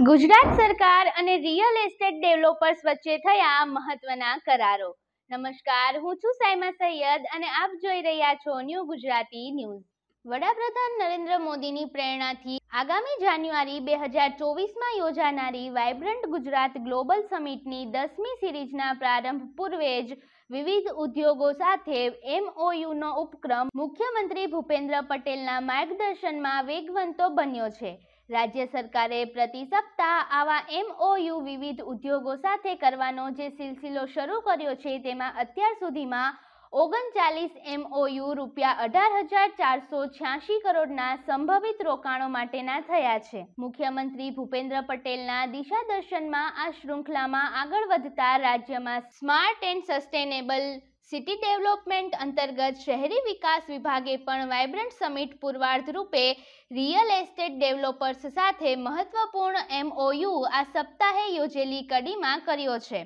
ગુજરાત સરકાર અને real estate developers વચ્ચે થયા મહત્વના કરારો નમસ્કાર હું છું સાયમા સૈયદ અને આપ જોઈ રહ્યા છો ન્યૂ ગુજરાતી ન્યૂઝ વડાપ્રધાન નરેન્દ્ર મોદીની પ્રેરણાથી આગામી જાન્યુઆરી બે હજાર ચોવીસમાં યોજાનારી વાઇબ્રન્ટ ગુજરાત ગ્લોબલ સમિટની દસમી સિરીઝના પ્રારંભ પૂર્વે જ વિવિધ ઉદ્યોગો સાથે એમઓયુનો ઉપક્રમ મુખ્યમંત્રી ભૂપેન્દ્ર પટેલના માર્ગદર્શનમાં વેગવંતો બન્યો છે રાજ્ય સરકારે પ્રતિ સપ્તાહ આવા એમઓયુ વિવિધ ઉદ્યોગો સાથે કરવાનો જે સિલસિલો શરૂ કર્યો છે તેમાં અત્યાર સુધીમાં ઓગણચાલીસ એમઓયુ રૂપિયા અઢાર હજાર ચારસો છ્યાસી કરોડના સંભવિત રોકાણો માટેના થયા છે મુખ્યમંત્રી ભૂપેન્દ્ર પટેલના દિશાદર્શનમાં આ શૃંખલામાં આગળ વધતા રાજ્યમાં smart and sustainable city development અંતર્ગત શહેરી વિકાસ વિભાગે પણ વાઇબ્રન્ટ સમિટ પૂર્વાર્ધ રૂપે રિયલ એસ્ટેટ ડેવલપર્સ સાથે મહત્વપૂર્ણ એમઓયુ આ સપ્તાહે યોજેલી કડીમાં કર્યો છે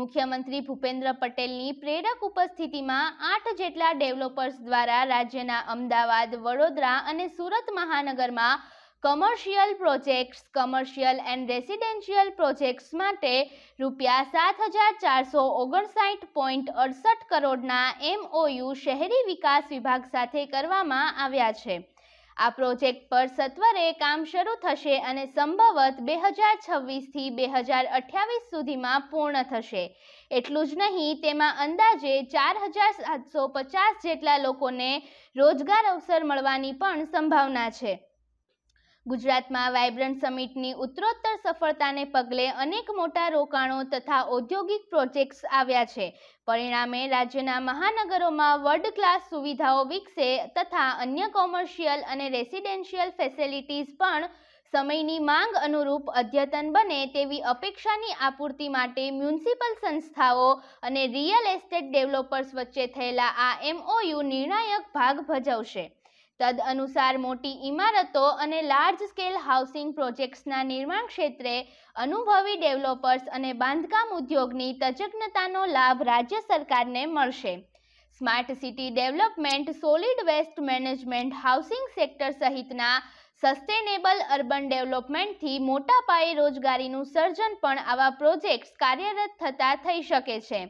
મુખ્યમંત્રી ભૂપેન્દ્ર પટેલની પ્રેરક ઉપસ્થિતિમાં આઠ જેટલા ડેવલપર્સ દ્વારા રાજ્યના અમદાવાદ વડોદરા અને સુરત મહાનગરમાં commercial projects commercial and residential projects માટે રૂપિયા સાત હજાર ચારસો ઓગણસાઠ પોઈન્ટ અડસઠ કરોડના એમઓયુ શહેરી વિકાસ વિભાગ સાથે કરવામાં આવ્યા છે આ પ્રોજેક્ટ પર સત્વરે કામ શરૂ થશે અને સંભવત બે હજાર છવ્વીસથી બે હજાર અઠ્યાવીસ સુધીમાં પૂર્ણ થશે એટલું જ નહીં તેમાં અંદાજે ચાર હજાર સાતસો પચાસ જેટલા લોકોને રોજગાર અવસર મળવાની પણ સંભાવના છે ગુજરાતમાં વાઇબ્રન્ટ સમિટની ઉત્તરોત્તર સફળતાને પગલે અનેક મોટા રોકાણો તથા ઔદ્યોગિક પ્રોજેક્ટ્સ આવ્યા છે પરિણામે રાજ્યના મહાનગરોમાં વર્લ્ડ ક્લાસ સુવિધાઓ વિકસે તથા અન્ય કોમર્શિયલ અને રેસિડેન્શિયલ ફેસિલિટીઝ પણ સમયની માંગ અનુરૂપ અદ્યતન બને તેવી અપેક્ષાની આપૂર્તિ માટે મ્યુનિસિપલ સંસ્થાઓ અને રિયલ એસ્ટેટ ડેવલપર્સ વચ્ચે થયેલા આ એમઓયુ નિર્ણાયક ભાગ ભજવશે તદ અનુસાર મોટી ઇમારતો અને લાર્જ સ્કેલ હાઉસિંગ પ્રોજેક્ટ્સના નિર્માણ ક્ષેત્રે અનુભવી ડેવલપર્સ અને બાંધકામ ઉદ્યોગની તજજ્ઞતાનો લાભ રાજ્ય સરકારને મળશે smart city development solid waste management housing sector સહિતના સસ્ટેનેબલ અર્બન ડેવલપમેન્ટથી મોટા પાયે રોજગારીનું સર્જન પણ આવા પ્રોજેક્ટ્સ કાર્યરત થતા થઈ શકે છે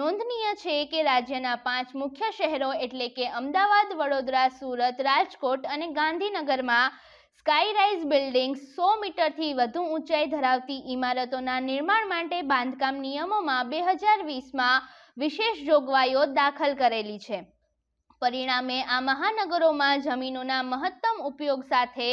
નોંધનીય છે કે રાજ્યના પાંચ મુખ્ય શહેરો એટલે કે અમદાવાદ વડોદરા સુરત રાજકોટ અને ગાંધીનગરમાં સ્કાયરાઇઝ બિલ્ડિંગ સો મીટરથી વધુ ઊંચાઈ ધરાવતી ઇમારતોના નિર્માણ માટે બાંધકામ નિયમોમાં બે હજાર વીસમાં વિશેષ જોગવાઈઓ દાખલ કરેલી છે પરિણામે આ મહાનગરોમાં જમીનોના મહત્તમ ઉપયોગ સાથે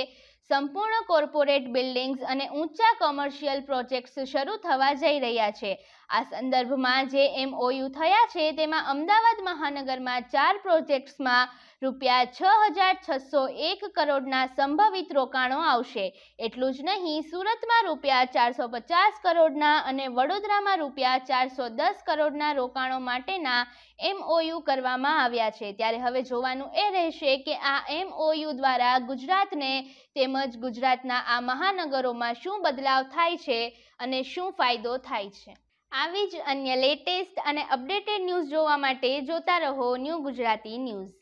સંપૂર્ણ કોર્પોરેટ બિલ્ડિંગ્સ અને ઊંચા કોમર્શિયલ પ્રોજેક્ટ્સ શરૂ થવા જઈ રહ્યા છે આ સંદર્ભમાં જે એમઓયુ થયા છે તેમાં અમદાવાદ મહાનગરમાં ચાર પ્રોજેક્ટ્સમાં રૂપિયા છ હજાર છસો એક કરોડના સંભવિત રોકાણો આવશે એટલું જ નહીં સુરતમાં રૂપિયા ચારસો પચાસ કરોડના અને વડોદરામાં રૂપિયા ચારસો દસ કરોડના રોકાણો માટેના એમઓયુ કરવામાં આવ્યા છે ત્યારે હવે જોવાનું એ રહેશે કે આ એમઓયુ દ્વારા ગુજરાતને તેમજ ગુજરાતના આ મહાનગરોમાં શું બદલાવ થાય છે અને શું ફાયદો થાય છે આવી જ અન્ય લેટેસ્ટ અને અપડેટેડ ન્યૂઝ જોવા માટે જોતા રહો ન્યૂ ગુજરાતી ન્યૂઝ